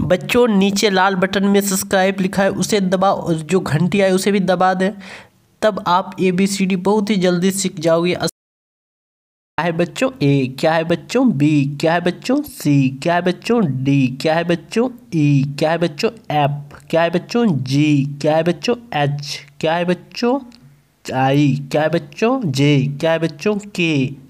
بچوں نیچے لال بٹن میں سبسکرائب لکھا ہے اسے دبا جو گھنٹی آئے اسے بھی دبا دیں تب آپ اے بی سی ڈی بہت ہی جلدی سیکھ جاؤ گے کیا ہے بچوں اے کیا ہے بچوں بی کیا ہے بچوں سی کیا ہے بچوں ڈی کیا ہے بچوں ای کیا ہے بچوں ایپ کیا ہے بچوں جی کیا ہے بچوں ایچ کیا ہے بچوں آئی کیا ہے بچوں جے کیا ہے بچوں کے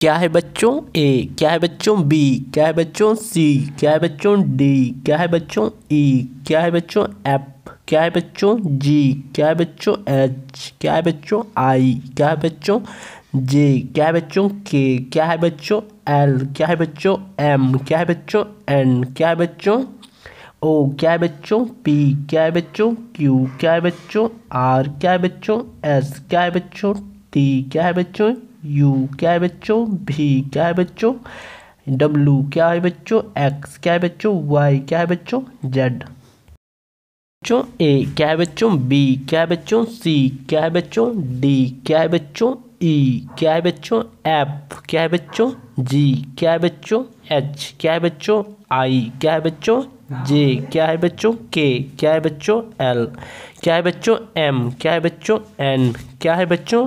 کیا ہے بچوں اے کیا ہے بچوں بی کیا ہے بچوں سی کیا ہے بچوں ڈی کیا ہے بچوں ای کیا ہے بچوں ایپ کیا ہے بچوں جی کیا ہے بچوں ایچ کیا کیا ہے ہے بچوں بچوں آئی جے کیا ہے بچوں کے کیا ہے بچوں ایل کیا ہے بچوں ایم کیا ہے بچوں این کیا ہے بچوں او کیا ہے بچوں پی کیا ہے بچوں کیو کیا ہے بچوں آر کیا ہے بچوں ایس کیا ہے بچوں ٹی کیا ہے بچوں ڈبلو کیا ہے بچوں وائی کیا ہے بچوں بچوں اے کیا بچوں سی کیا ہے ڈی کیا ہے بچوں جی کیا بچوں آئی کیا بچوں جے کیا ہے بچوں کے کیا ہے بچوں ایل کیا ہے بچوں ایم کیا بچوں بچوں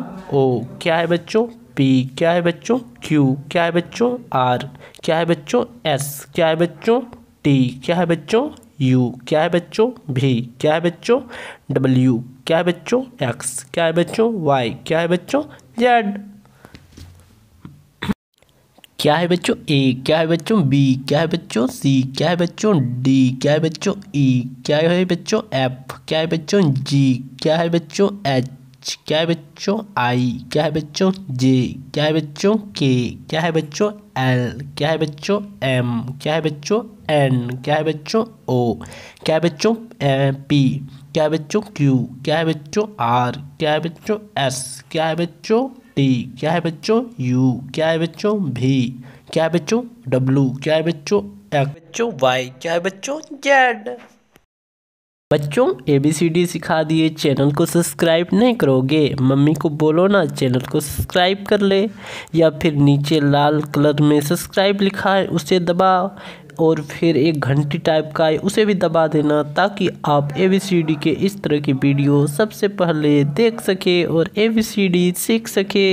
بچوں پی کیا ہے بچوں کیو کیا ہے بچوں آر کیا ہے بچوں ایس کیا ہے بچوں ٹی کیا ہے بچوں یو کیا ہے بچوں بھی کیا ہے بچوں ڈبلیو کیا ہے بچوں ایکس کیا ہے بچوں وائی کیا ہے بچوں جیڈ کیا ہے بچوں اے کیا ہے بچوں بی کیا ہے بچوں سی کیا ہے بچوں ڈی کیا ہے بچوں ای کیا ہے بچوں ایف کیا ہے بچوں جی کیا ہے بچوں ایچ ایچ کیا ہے بچوں آئی کیا ہے بچوں جے کیا ہے بچوں کے کیا ہے بچوں ایل کیا ہے بچوں ایم کیا ہے بچوں این کیا ہے بچوں او کیا ہے بچوں پی کیا ہے بچوں کیو کیا ہے بچوں آر کیا ہے بچوں ایس کیا ہے بچوں ٹی کیا ہے بچوں یو کیا ہے بچوں بھی کیا ہے بچوں ڈبلو کیا ہے بچوں ایک بچوں وائی کیا ہے بچوں جیڈ بچوں اے بی سی ڈی سکھا دیے چینل کو سبسکرائب نہیں کرو گے ممی کو بولو نا چینل کو سبسکرائب کر لے یا پھر نیچے لال کلر میں سبسکرائب لکھا ہے اسے دباؤ اور پھر ایک گھنٹی ٹائپ کا ہے اسے بھی دبا دینا تاکہ آپ اے بی سی ڈی کے اس طرح کی ویڈیو سب سے پہلے دیکھ سکے اور اے بی سی ڈی سیکھ سکے